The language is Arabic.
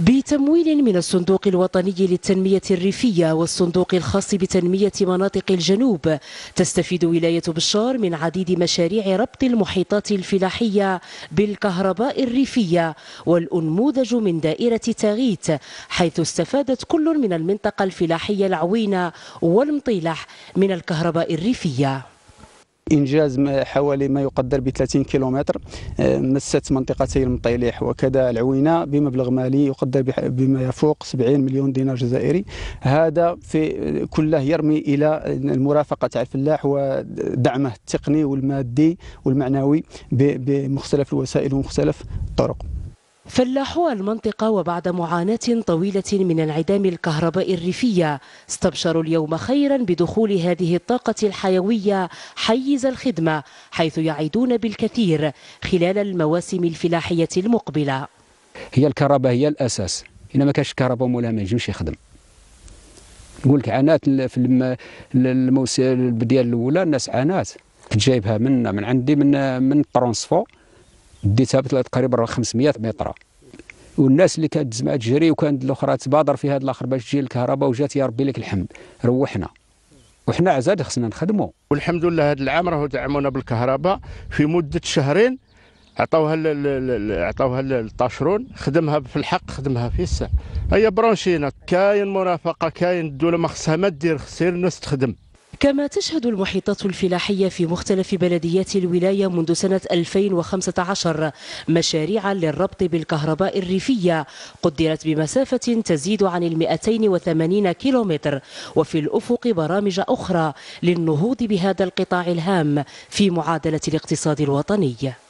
بتمويل من الصندوق الوطني للتنمية الريفية والصندوق الخاص بتنمية مناطق الجنوب تستفيد ولاية بشار من عديد مشاريع ربط المحيطات الفلاحية بالكهرباء الريفية والأنموذج من دائرة تاغيت حيث استفادت كل من المنطقة الفلاحية العوينة والمطيلح من الكهرباء الريفية انجاز حوالي ما يقدر ب 30 كيلومتر آه، مست منطقتي المطيليح وكذا العوينه بمبلغ مالي يقدر بما يفوق 70 مليون دينار جزائري هذا في كله يرمي الى المرافقه تاع الفلاح ودعمه التقني والمادي والمعنوي بمختلف الوسائل ومختلف الطرق فلاحو المنطقة وبعد معاناة طويلة من انعدام الكهرباء الريفية استبشروا اليوم خيرا بدخول هذه الطاقة الحيوية حيز الخدمة حيث يعيدون بالكثير خلال المواسم الفلاحية المقبلة هي الكهرباء هي الأساس إنما ما كانش كهرباء مولا ما يجمش يخدم نقول لك عانات في الموسم ديال الاولى الناس عانات كنت جايبها من من عندي من من ترونسفو ديتها تقريبا 500 متر والناس اللي كانت تجمع تجري وكانت الاخرى تبادر في هذا الاخر باش تجي الكهرباء وجات يا ربي لك الحمد روحنا وحنا عزاد خصنا نخدموا والحمد لله هذا العام راهو دعمونا بالكهرباء في مده شهرين عطاوها عطاوها للطاشرون خدمها في الحق خدمها في الساعه هي برونشينا كاين مرافقه كاين الدوله ما خصها ما دير خسير الناس تخدم كما تشهد المحيطات الفلاحية في مختلف بلديات الولاية منذ سنة 2015 مشاريع للربط بالكهرباء الريفية قدرت بمسافة تزيد عن ال 280 كيلومتر وفي الأفق برامج أخرى للنهوض بهذا القطاع الهام في معادلة الاقتصاد الوطني